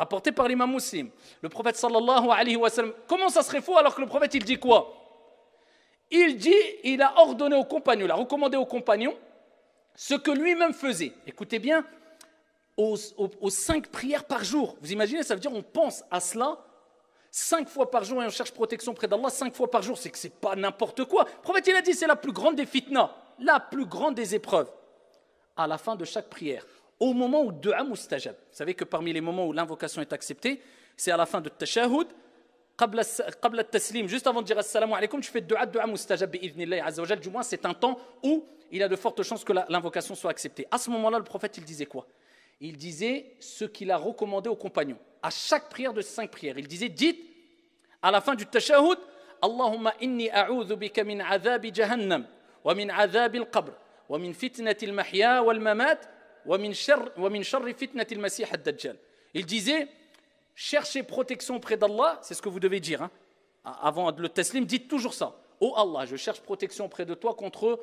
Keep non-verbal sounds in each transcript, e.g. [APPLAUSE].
rapporté par l'imam Muslim. Le prophète sallallahu alayhi wa sallam, comment ça serait faux alors que le prophète il dit quoi Il dit, il a ordonné aux compagnons, il a recommandé aux compagnons ce que lui-même faisait. Écoutez bien, aux, cinq prières par jour. Vous imaginez, ça veut dire on pense à cela cinq fois par jour et on cherche protection près d'Allah cinq fois par jour. C'est que c'est pas n'importe quoi. Le prophète il a dit c'est la plus grande des fitnas, la plus grande des épreuves. À la fin de chaque prière, au moment où dua Moustajab, Vous savez que parmi les moments où l'invocation est acceptée, c'est à la fin de Tashahud, taslim, juste avant de dire assalamu alaikum, tu fais dua, dua mustajab bi'idhnillah azawajal. Du moins, c'est un temps où il y a de fortes chances que l'invocation soit acceptée. À ce moment-là, le prophète, il disait quoi Il disait ce qu'il a recommandé aux compagnons. À chaque prière de cinq prières, il disait dites à la fin du Tashahud, Allahumma inni a'udhu bika min azabi jahannam, wa min azabi al-qabr, wa min fitnati al-mahya wal-mamat, il disait Cherchez protection auprès d'Allah, c'est ce que vous devez dire. Hein. Avant le taslim, dites toujours ça. oh Allah, je cherche protection auprès de toi contre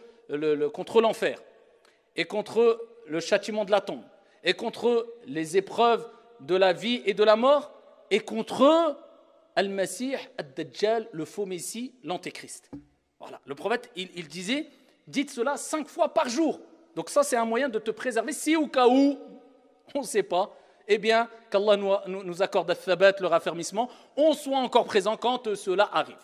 l'enfer, le, et contre le châtiment de la tombe, et contre les épreuves de la vie et de la mort, et contre Al-Masih, dajjal le faux Messie, l'Antéchrist. Voilà. Le prophète, il, il disait Dites cela cinq fois par jour. Donc ça, c'est un moyen de te préserver. Si au cas où, [LAUGHS] on ne sait pas, eh bien, qu'Allah nous, nous, accorde le raffermissement, on soit encore présent quand euh, cela arrive.